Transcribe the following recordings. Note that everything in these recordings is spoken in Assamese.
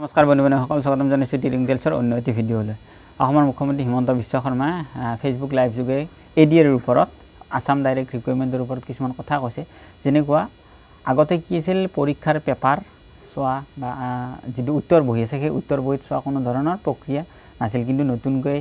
নমস্কাৰ বন্ধু বান্ধৱ সকলো স্বাগতম জনাইছোঁ টিলিং টেলছৰ অন্য এটি ভিডিঅ'লৈ অসমৰ মুখ্যমন্ত্ৰী হিমন্ত বিশ্ব শৰ্মাই ফেচবুক লাইভ যোগে এ ডি এৰ ওপৰত আছাম ডাইৰেক্ট ৰিকুৱাৰমেণ্টৰ ওপৰত কিছুমান কথা কৈছে যেনেকুৱা আগতে কি আছিল পৰীক্ষাৰ পেপাৰ চোৱা বা যিটো উত্তৰ বহি আছে সেই উত্তৰ বহীত চোৱা কোনো ধৰণৰ প্ৰক্ৰিয়া নাছিল কিন্তু নতুনকৈ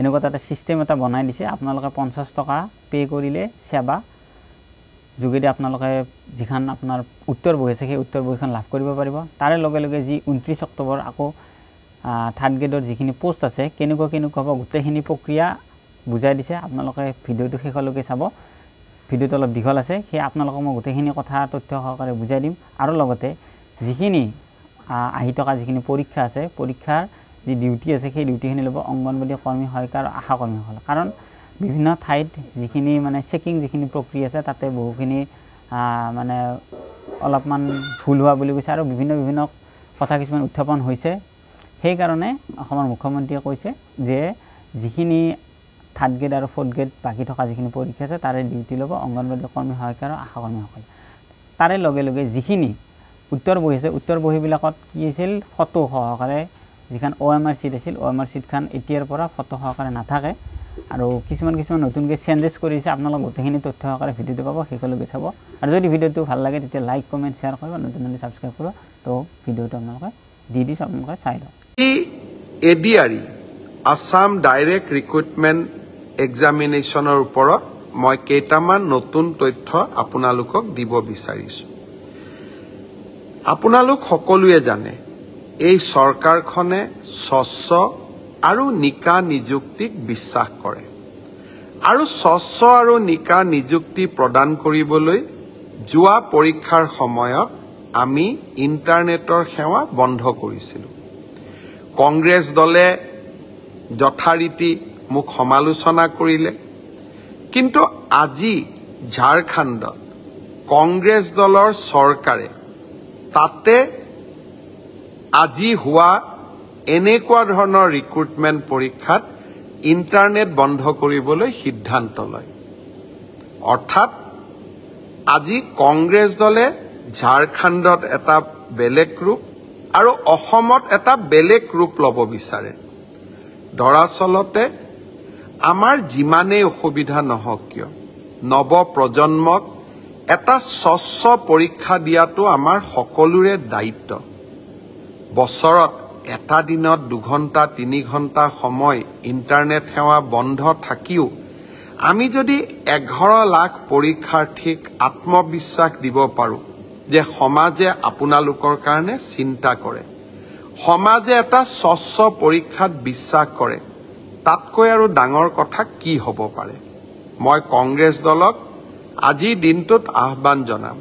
এনেকুৱা এটা ছিষ্টেম এটা বনাই দিছে আপোনালোকে পঞ্চাছ টকা পে' কৰিলে সেৱা যোগেদি আপোনালোকে যিখন আপোনাৰ উত্তৰ বহি আছে সেই উত্তৰ বহিখন লাভ কৰিব পাৰিব তাৰে লগে লগে যি ঊনত্ৰিছ অক্টোবৰ আকৌ থাৰ্ড গ্ৰেডৰ যিখিনি পোষ্ট আছে কেনেকুৱা কেনেকুৱা হ'ব গোটেইখিনি প্ৰক্ৰিয়া বুজাই দিছে আপোনালোকে ভিডিঅ'টো শেষলৈকে চাব ভিডিঅ'টো অলপ দীঘল আছে সেই আপোনালোকক মই গোটেইখিনি কথা তথ্য সহকাৰে বুজাই দিম আৰু লগতে যিখিনি আহি থকা যিখিনি পৰীক্ষা আছে পৰীক্ষাৰ যি ডিউটি আছে সেই ডিউটিখিনি ল'ব অংগনবাদী কৰ্মী সহায়িকা আৰু আশাকৰ্মীসকলে কাৰণ বিভিন্ন ঠাইত যিখিনি মানে চেকিং যিখিনি প্ৰক্ৰিয়া আছে তাতে বহুখিনি মানে অলপমান ভুল হোৱা বুলি কৈছে আৰু বিভিন্ন বিভিন্ন কথা কিছুমান উত্থাপন হৈছে সেইকাৰণে অসমৰ মুখ্যমন্ত্ৰীয়ে কৈছে যে যিখিনি থাৰ্ড গ্ৰেড আৰু ফ'ৰ্থ গ্ৰেড বাকী থকা যিখিনি পৰীক্ষা আছে তাৰে ডিউটি ল'ব অংগনবাদী কৰ্মী সহায়ক আৰু আশাকৰ্মীসকলে তাৰে লগে লগে যিখিনি উত্তৰ বহি আছে উত্তৰ বহীবিলাকত কি আছিল ফটো সহকাৰে যিখন অ' এম আৰ চিট আছিল অ' এম আৰ চিটখন এতিয়াৰ পৰা ফটো সহকাৰে নাথাকে আৰু কিছুমান কিছুমান নতুনকৈ চেঞ্জেছ কৰিছে আপোনালোক গোটেইখিনি তথ্য সহকাৰে ভিডিঅ'টো পাব সেইখনলৈকে চাব আৰু যদি ভিডিঅ'টো ভাল লাগে তেতিয়া লাইক কমেণ্ট শ্বেয়াৰ কৰিব নতুন নতুন ছাবস্ক্ৰাইব কৰিব তো ভিডিঅ'টো আপোনালোকে দি দিছোঁ আপোনালোকে চাই লওক A D R E Assam direct recruitment এক্সামিনেশ্যনৰ ওপৰত মই কেইটামান নতুন তথ্য আপোনালোকক দিব বিচাৰিছোঁ আপোনালোক সকলোৱে জানে এই চৰকাৰখনে স্বচ্ছ আৰু নিকা নিযুক্তিক বিশ্বাস কৰে আৰু স্বচ্ছ আৰু নিকা নিযুক্তি প্ৰদান কৰিবলৈ যোৱা পৰীক্ষাৰ সময়ত আমি ইণ্টাৰনেটৰ সেৱা বন্ধ কৰিছিলোঁ কংগ্ৰেছ দলে যথাৰীতি মোক সমালোচনা কৰিলে কিন্তু আজি ঝাৰখণ্ডত কংগ্ৰেছ দলৰ চৰকাৰে তাতে আজি হোৱা এনেকুৱা ধৰণৰ ৰিক্ৰুটমেণ্ট পৰীক্ষাত ইণ্টাৰনেট বন্ধ কৰিবলৈ সিদ্ধান্ত লয় অৰ্থাৎ আজি কংগ্ৰেছ দলে ঝাৰখণ্ডত এটা বেলেগ ৰূপ আৰু অসমত এটা বেলেগ ৰূপ ল'ব বিচাৰে দৰাচলতে আমাৰ যিমানেই অসুবিধা নহওক কিয় নৱ প্ৰজন্মক এটা স্বচ্ছ পৰীক্ষা দিয়াটো আমাৰ সকলোৰে দায়িত্ব বছৰত এটা দিনত দুঘণ্টা তিনি ঘণ্টা সময় ইণ্টাৰনেট সেৱা বন্ধ থাকিও আমি যদি এঘাৰ লাখ পৰীক্ষাৰ্থীক আত্মবিশ্বাস দিব পাৰোঁ যে সমাজে আপোনালোকৰ কাৰণে চিন্তা কৰে সমাজে এটা স্বচ্ছ পৰীক্ষাত বিশ্বাস কৰে তাতকৈ আৰু ডাঙৰ কথা কি হ'ব পাৰে মই কংগ্ৰেছ দলক আজিৰ দিনটোত আহ্বান জনাম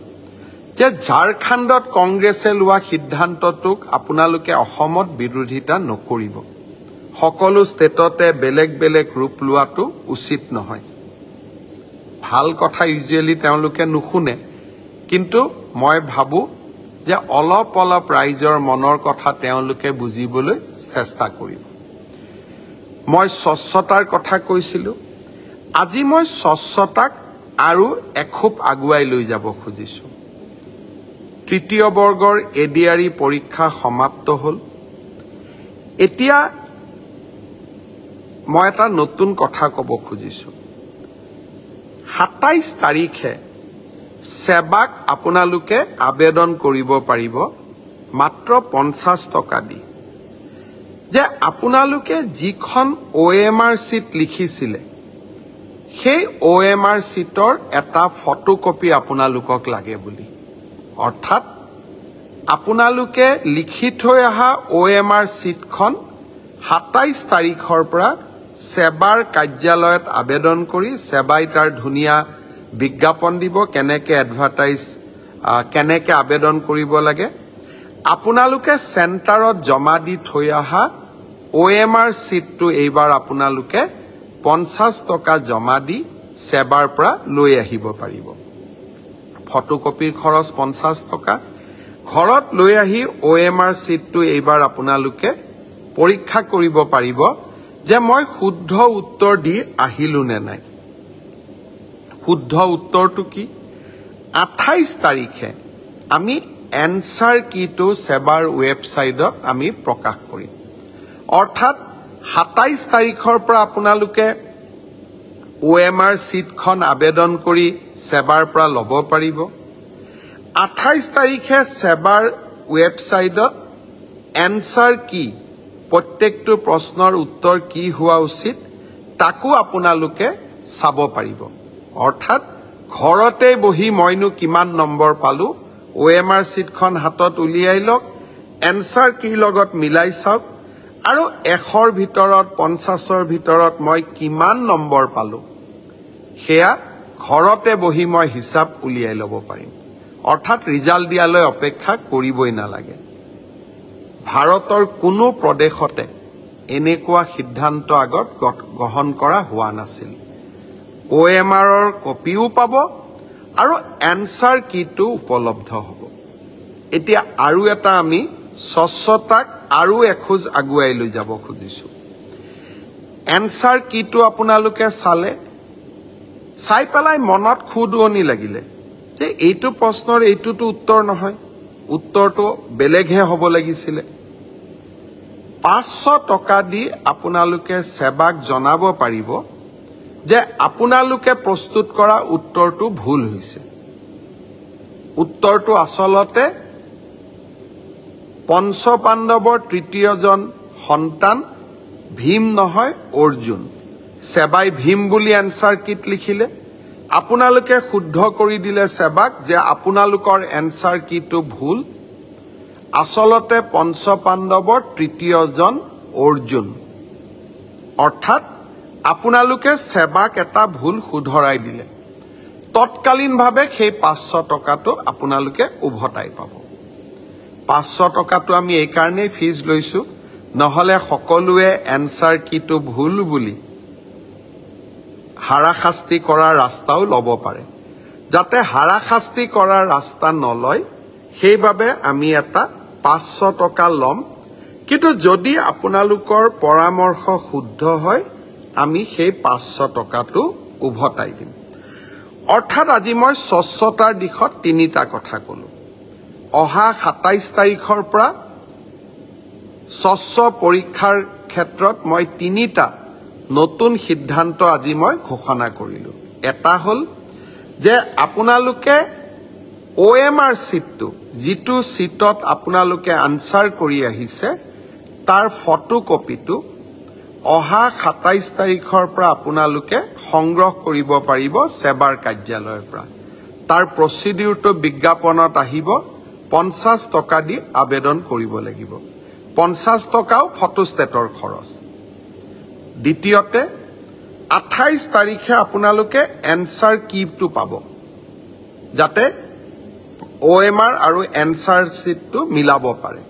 যে ঝাৰখণ্ডত কংগ্ৰেছে লোৱা সিদ্ধান্তটোক আপোনালোকে অসমত বিৰোধিতা নকৰিব সকলো ষ্টেটতে বেলেগ বেলেগ ৰূপ লোৱাটো উচিত নহয় ভাল কথা ইউজুৱেলি তেওঁলোকে নুশুনে কিন্তু মই ভাবোঁ যে অলপ অলপ ৰাইজৰ মনৰ কথা তেওঁলোকে বুজিবলৈ চেষ্টা কৰিব মই স্বচ্ছতাৰ কথা কৈছিলোঁ আজি মই স্বচ্ছতাক আৰু এখোপ আগুৱাই লৈ যাব খুজিছোঁ তৃতীয় বৰ্গৰ এডিয়াৰী পৰীক্ষা সমাপ্ত হ'ল এতিয়া মই এটা নতুন কথা ক'ব খুজিছোঁ সাতাইছ তাৰিখে ছেবাক আপোনালোকে আবেদন কৰিব পাৰিব মাত্ৰ পঞ্চাছ টকা দি যে আপোনালোকে যিখন অ' এম আৰ চিট লিখিছিলে সেই অ' এম আৰ চিটৰ এটা ফটোকপি আপোনালোকক লাগে বুলি অৰ্থাৎ আপোনালোকে লিখি থৈ অহা অ' এম আৰ চিটখন সাতাইছ তাৰিখৰ পৰা ছেবাৰ কাৰ্যালয়ত আবেদন কৰি ছেবাই তাৰ ধুনীয়া বিজ্ঞাপন দিব কেনেকৈ এডভাৰটাইজ কেনেকৈ আবেদন কৰিব লাগে আপোনালোকে চেণ্টাৰত জমা দি থৈ অহা অ' এম আৰ চিটটো এইবাৰ আপোনালোকে পঞ্চাছ টকা জমা দি ছেবাৰ পৰা লৈ আহিব পাৰিব ফটো কপিৰ খৰচ পঞ্চাছ টকা ঘৰত লৈ আহি অ' এম আৰ চিটটো এইবাৰ আপোনালোকে পৰীক্ষা কৰিব পাৰিব যে মই শুদ্ধ উত্তৰ দি আহিলো নে নাই শুদ্ধ উত্তৰটো কি আঠাইছ তাৰিখে আমি এনচাৰ কিটো ছেবাৰ ৱেবছাইটত আমি প্ৰকাশ কৰিম অৰ্থাৎ সাতাইছ তাৰিখৰ পৰা আপোনালোকে অ' এম আৰ চিটখন আবেদন কৰি সেবাৰ পৰা ল'ব পাৰিব আঠাইছ তাৰিখে ছেবাৰ ৱেবছাইটত এনচাৰ কি প্ৰত্যেকটো প্ৰশ্নৰ উত্তৰ কি হোৱা উচিত তাকো আপোনালোকে চাব পাৰিব অৰ্থাৎ ঘৰতে বহি মইনো কিমান নম্বৰ পালোঁ অ' এম আৰ চিটখন হাতত উলিয়াই লওক এনচাৰ কি লগত মিলাই চাওক আৰু এশৰ ভিতৰত পঞ্চাছৰ ভিতৰত মই কিমান নম্বৰ পালোঁ সেয়া ঘৰতে বহি মই হিচাপ উলিয়াই ল'ব পাৰিম অৰ্থাৎ ৰিজাল্ট দিয়ালৈ অপেক্ষা কৰিবই নালাগে ভাৰতৰ কোনো প্ৰদেশতে এনেকুৱা সিদ্ধান্ত আগত গ্ৰহণ কৰা হোৱা নাছিল অ এম আৰৰ কপিও পাব আৰু এনচাৰ কিটো উপলব্ধ হ'ব এতিয়া আৰু এটা আমি স্বচ্ছতাক আৰু এখোজ আগুৱাই লৈ যাব খুজিছোঁ এনচাৰ কিটো আপোনালোকে চালে চাই পেলাই মনত খুদুৱনি লাগিলে যে এইটো প্ৰশ্নৰ এইটোতো উত্তৰ নহয় উত্তৰটো বেলেগহে হ'ব লাগিছিলে পাঁচশ টকা দি আপোনালোকে সেৱাক জনাব পাৰিব যে আপোনালোকে প্ৰস্তুত কৰা উত্তৰটো ভুল হৈছে উত্তৰটো আচলতে পঞ্চ পাণ্ডৱৰ তৃতীয়জন সন্তান ভীম নহয় অৰ্জুন সেবাই ভীম বুলি এনচাৰ কিট লিখিলে আপোনালোকে শুদ্ধ কৰি দিলে সেবাক যে আপোনালোকৰ এনচাৰ কিটো ভুল আসলতে পঞ্চপাণ্ডৱৰ তৃতীয়জন অৰ্জুন অৰ্থাৎ আপোনালোকে সেবাক এটা ভুল শুধৰাই দিলে তৎকালীনভাৱে সেই পাঁচশ টকাটো আপোনালোকে উভতাই পাব পাঁচশ টকাটো আমি এইকাৰণেই ফিজ লৈছোঁ নহ'লে সকলোৱে এনচাৰ কিটো ভুল বুলি হাৰাশাস্তি কৰাৰ ৰাস্তাও ল'ব পাৰে যাতে হাৰাশাস্তি কৰাৰ ৰাস্তা নলয় সেইবাবে আমি এটা পাঁচশ টকা ল'ম কিন্তু যদি আপোনালোকৰ পৰামৰ্শ শুদ্ধ হয় আমি সেই পাঁচশ টকাটো উভতাই দিম অৰ্থাৎ আজি মই স্বচ্ছতাৰ দিশত তিনিটা কথা ক'লো অহা সাতাইছ তাৰিখৰ পৰা স্বচ্ছ পৰীক্ষাৰ ক্ষেত্ৰত মই তিনিটা নতুন সিদ্ধান্ত আজি মই ঘোষণা কৰিলোঁ এটা হ'ল যে আপোনালোকে অ' এম আৰ চিটটো যিটো চিটত আপোনালোকে আনচাৰ কৰি আহিছে তাৰ ফটো কপিটো অহা সাতাইছ তাৰিখৰ পৰা আপোনালোকে সংগ্ৰহ কৰিব পাৰিব ছেবাৰ কাৰ্যালয়ৰ পৰা তাৰ প্ৰচিডিউৰটো বিজ্ঞাপনত আহিব পঞ্চাছ টকা দি আবেদন কৰিব লাগিব পঞ্চাছ টকাও ফটোষ্টেটৰ খৰচ দ্বিতীয়তে আঠাইছ তাৰিখে আপোনালোকে এনচাৰ কিটো পাব যাতে অ' এম আৰ আৰু এনচাৰ চিটটো মিলাব পাৰে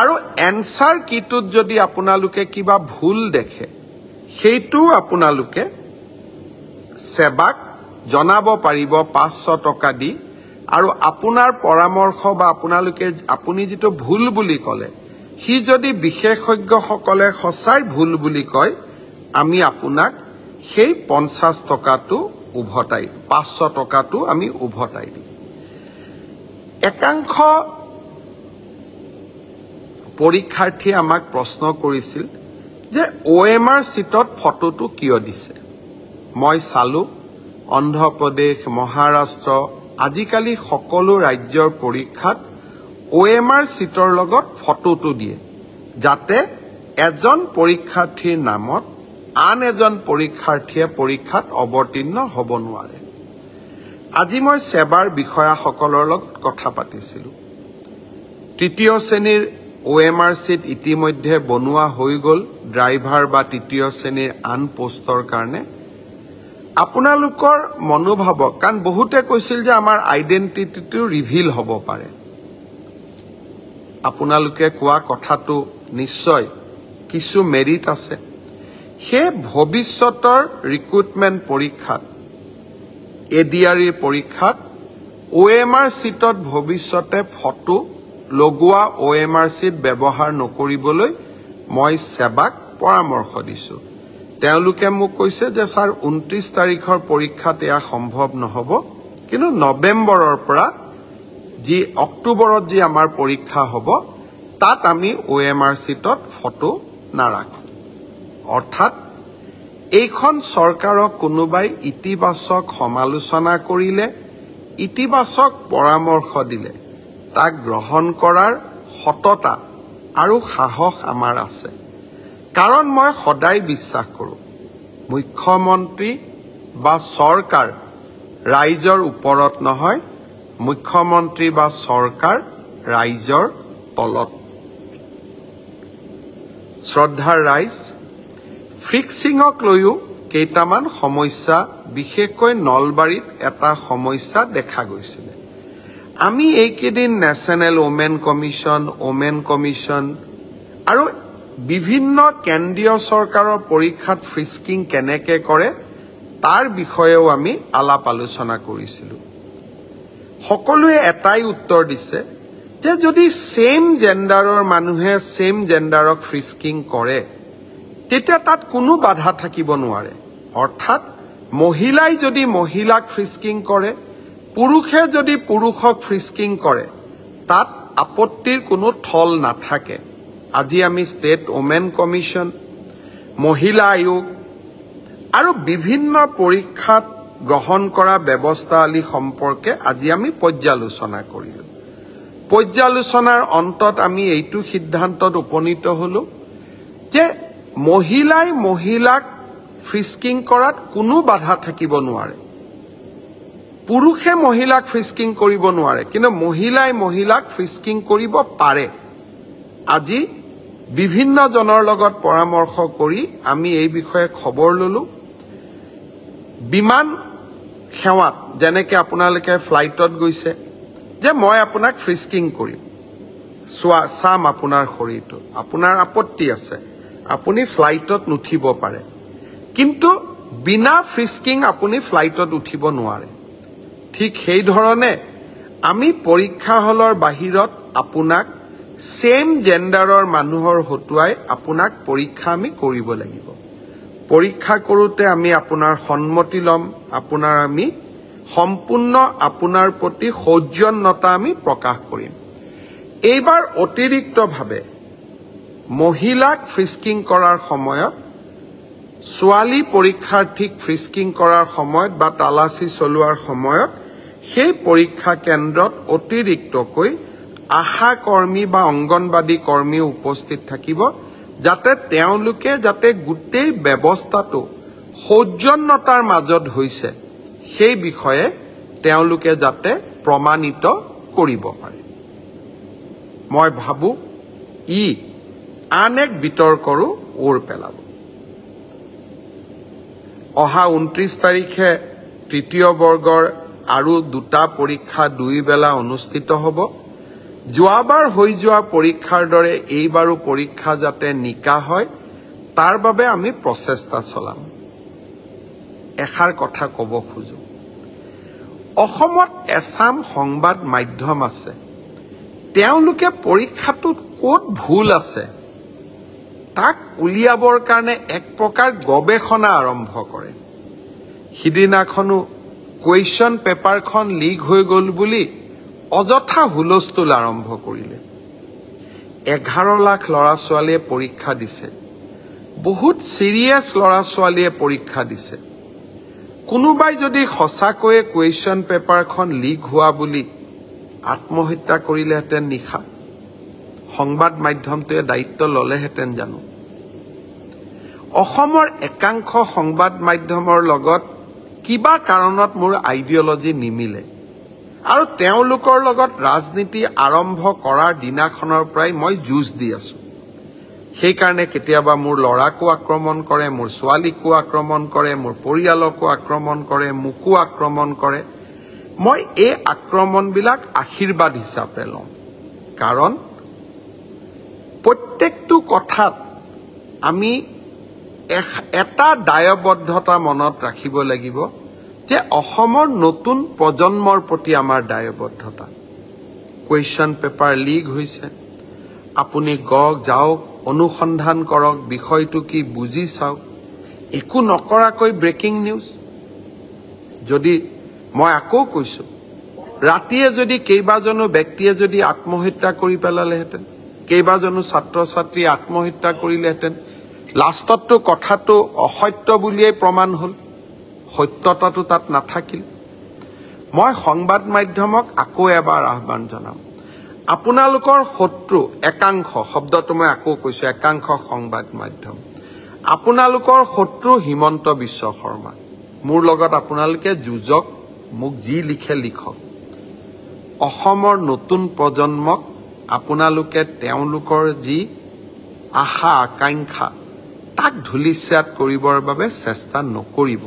আৰু এনচাৰ কিটোত যদি আপোনালোকে কিবা ভুল দেখে সেইটো আপোনালোকে ছেবাক জনাব পাৰিব পাঁচশ টকা দি আৰু আপোনাৰ পৰামৰ্শ বা আপোনালোকে আপুনি যিটো ভুল বুলি ক'লে সি যদি বিশেষজ্ঞসকলে সঁচাই ভুল বুলি কয় আমি আপোনাক সেই পঞ্চাছ টকাটো উভতাই পাঁচশ টকাটো আমি উভতাই দিওঁ একাংশ পৰীক্ষাৰ্থীয়ে আমাক প্ৰশ্ন কৰিছিল যে অ' এম আৰ চিটত ফটোটো কিয় দিছে মই চালোঁ অন্ধ্ৰপ্ৰদেশ মহাৰাষ্ট্ৰ আজিকালি সকলো ৰাজ্যৰ পৰীক্ষাত ওএম আৰ সিটৰ ফটো তো দিয়ে যাতে এজন পৰীক্ষাৰ্থীৰ নামত আন এজন পৰীক্ষাৰ্থীয়ে পৰীক্ষাত অৱতীৰ্ণ হব নোৱাৰে আজি মই ছেবাৰ বিষয়াসকলৰ লগত কথা পাতিছিল তৃতীয় শ্ৰেণীৰ শ্ৰেণীৰ এম আৰ চিট ইতিমধ্যে বনোৱা হৈ গল ড্ৰাইভাৰ বা তৃতীয় শ্ৰেণীৰ আন পোস্টৰ কাৰণে আপোনালোকৰ মনোভাৱক কাৰণ বহুতে কৈছিল যে আমাৰ আইডেণ্টিটিটো ৰিভিল হব পাৰে আপোনালোকে কোৱা কথাটো নিশ্চয় কিছু মেৰিট আছে সেই ভৱিষ্যতৰ ৰিক্ৰুইটমেণ্ট পৰীক্ষাত এ ডি আৰিৰ পৰীক্ষাত অ' এম আৰ চিটত ভৱিষ্যতে ফটো লগোৱা অ' এম আৰ চিট ব্যৱহাৰ নকৰিবলৈ মই ছেবাক পৰামৰ্শ দিছোঁ তেওঁলোকে মোক কৈছে যে ছাৰ ঊনত্ৰিছ তাৰিখৰ পৰীক্ষাত এয়া সম্ভৱ নহ'ব কিন্তু নৱেম্বৰৰ পৰা যি অক্টোবৰত যি আমাৰ পৰীক্ষা হ'ব তাত আমি অ' এম আৰ চিটত ফটো নাৰাখোঁ অৰ্থাৎ এইখন চৰকাৰক কোনোবাই ইতিবাচক সমালোচনা কৰিলে ইতিবাচক পৰামৰ্শ দিলে তাক গ্ৰহণ কৰাৰ সততা আৰু সাহস আমাৰ আছে কাৰণ মই সদায় বিশ্বাস কৰোঁ মুখ্যমন্ত্ৰী বা চৰকাৰ ৰাইজৰ ওপৰত নহয় মুখ্যমন্ত্ৰী বা চৰকাৰ ৰাইজৰ তলত শ্ৰদ্ধাৰ ৰাইজ ফিক্সিঙক লৈও কেইটামান সমস্যা বিশেষকৈ নলবাৰীত এটা সমস্যা দেখা গৈছিলে আমি এইকেইদিন national women commission women commission আৰু বিভিন্ন কেন্দ্ৰীয় চৰকাৰৰ পৰীক্ষাত ফ্ৰিস্কিং কেনেকৈ কৰে তাৰ বিষয়েও আমি আলাপ আলোচনা কৰিছিলোঁ সকলোৱে এটাই উত্তৰ দিছে যে যদি ছেইম জেণ্ডাৰৰ মানুহে ছেম জেণ্ডাৰক ফ্ৰিস্কিং কৰে তেতিয়া তাত কোনো বাধা থাকিব নোৱাৰে অৰ্থাৎ মহিলাই যদি মহিলাক ফ্ৰিস্কিং কৰে পুৰুষে যদি পুৰুষক ফ্ৰিস্কিং কৰে তাত আপত্তিৰ কোনো থল নাথাকে আজি আমি ষ্টেট ওমেন কমিশ্যন মহিলা আয়োগ আৰু বিভিন্ন পৰীক্ষাত গ্ৰহণ কৰা ব্যৱস্থা আলি সম্পৰ্কে আজি আমি পৰ্যালোচনা কৰিলোঁ পৰ্যালোচনাৰ অন্তত আমি এইটো সিদ্ধান্তত উপনীত হলোঁ যে মহিলাই মহিলাক ফ্ৰিস্কিং কৰাত কোনো বাধা থাকিব নোৱাৰে পুৰুষে মহিলাক ফ্ৰিস্কিং কৰিব নোৱাৰে কিন্তু মহিলাই মহিলাক ফ্ৰিস্কিং কৰিব পাৰে আজি বিভিন্নজনৰ লগত পৰামৰ্শ কৰি আমি এই বিষয়ে খবৰ ললোঁ বিমান সেৱাত যেনেকৈ আপোনালোকে ফ্লাইটত গৈছে যে মই আপোনাক ফ্ৰিস্কিং কৰিম চোৱা চাম আপোনাৰ শৰীৰটো আপোনাৰ আপত্তি আছে আপুনি ফ্লাইটত নুঠিব পাৰে কিন্তু বিনা ফ্ৰিস্কিং আপুনি ফ্লাইটত উঠিব নোৱাৰে ঠিক সেইধৰণে আমি পৰীক্ষা হলৰ বাহিৰত আপোনাক ছেম জেণ্ডাৰৰ মানুহৰ হতুৱাই আপোনাক পৰীক্ষা আমি কৰিব লাগিব পৰীক্ষা কৰোঁতে আমি আপোনাৰ সন্মতি ল'ম আপোনাৰ আমি সম্পূৰ্ণ আপোনাৰ প্ৰতি সৌজন্যতা আমি প্ৰকাশ কৰিম এইবাৰ অতিৰিক্তভাৱে মহিলাক ফ্ৰিস্কিং কৰাৰ সময়ত ছোৱালী পৰীক্ষাৰ্থীক ফ্ৰিস্কিং কৰাৰ সময়ত বা তালাচী চলোৱাৰ সময়ত সেই পৰীক্ষা কেন্দ্ৰত অতিৰিক্তকৈ আশা কৰ্মী বা অংগনবাদী কৰ্মীও উপস্থিত থাকিব যাতে তেওঁলোকে যাতে গোটেই ব্যৱস্থাটো সৌজন্যতাৰ মাজত হৈছে সেই বিষয়ে তেওঁলোকে যাতে প্ৰমাণিত কৰিব পাৰে মই ভাবোঁ ই আন এক বিতৰ্কৰো ওৰ পেলাব অহা ঊনত্ৰিছ তাৰিখে তৃতীয় বৰ্গৰ আৰু দুটা পৰীক্ষা দুই বেলা অনুষ্ঠিত হ'ব যোৱাবাৰ হৈ যোৱা পৰীক্ষাৰ দৰে এইবাৰো পৰীক্ষা যাতে নিকা হয় তাৰ বাবে আমি প্ৰচেষ্টা চলাম এষাৰ কথা ক'ব খোজো অসমত এছাম সংবাদ মাধ্যম আছে তেওঁলোকে পৰীক্ষাটোত ক'ত ভুল আছে তাক উলিয়াবৰ কাৰণে এক প্ৰকাৰ গৱেষণা আৰম্ভ কৰে সিদিনাখনো কুৱেশ্যন পেপাৰখন লিক হৈ গ'ল বুলি অযথা হুলস্থুল আৰম্ভ কৰিলে এঘাৰ লাখ ল'ৰা ছোৱালীয়ে পৰীক্ষা দিছে বহুত ছিৰিয়াছ ল'ৰা ছোৱালীয়ে পৰীক্ষা দিছে কোনোবাই যদি সঁচাকৈয়ে কুৱেশ্যন পেপাৰখন লিক হোৱা বুলি আত্মহত্যা কৰিলেহেঁতেন নিশা সংবাদ মাধ্যমটোৱে দায়িত্ব ল'লেহেঁতেন জানো অসমৰ একাংশ সংবাদ মাধ্যমৰ লগত কিবা কাৰণত মোৰ আইডিয়লজি নিমিলে আৰু তেওঁলোকৰ লগত ৰাজনীতি আৰম্ভ কৰাৰ দিনাখনৰ পৰাই মই যুঁজ দি আছো সেইকাৰণে কেতিয়াবা মোৰ ল'ৰাকো আক্ৰমণ কৰে মোৰ ছোৱালীকো আক্ৰমণ কৰে মোৰ পৰিয়ালকো আক্ৰমণ কৰে মোকো আক্ৰমণ কৰে মই এই আক্ৰমণবিলাক আশীৰ্বাদ হিচাপে লওঁ কাৰণ প্ৰত্যেকটো কথাত আমি এটা দায়বদ্ধতা মনত ৰাখিব লাগিব যে অসমৰ নতুন প্ৰজন্মৰ প্ৰতি আমাৰ দায়বদ্ধতা কুৱেশ্যন পেপাৰ লীগ হৈছে আপুনি গক যাওক অনুসন্ধান কৰক বিষয়টো কি বুজি চাওক একো নকৰাকৈ ব্ৰেকিং নিউজ যদি মই আকৌ কৈছোঁ ৰাতিয়ে যদি কেইবাজনো ব্যক্তিয়ে যদি আত্মহত্যা কৰি পেলালেহেঁতেন কেইবাজনো ছাত্ৰ ছাত্ৰীয়ে আত্মহত্যা কৰিলেহেঁতেন লাষ্টততো কথাটো অসত্য বুলিয়েই প্ৰমাণ হ'ল সত্যতাটো তাত নাথাকিল মই সংবাদ মাধ্যমক আকৌ এবাৰ আহ্বান জনাম আপোনালোকৰ শত্ৰু একাংশ শব্দটো মই আকৌ কৈছোঁ একাংশ সংবাদ মাধ্যম আপোনালোকৰ শত্ৰু হিমন্ত বিশ্ব শৰ্মা মোৰ লগত আপোনালোকে যুঁজক মোক যি লিখে লিখক অসমৰ নতুন প্ৰজন্মক আপোনালোকে তেওঁলোকৰ যি আশা আকাংক্ষা তাক ধূলিচ্ছাদ কৰিবৰ বাবে চেষ্টা নকৰিব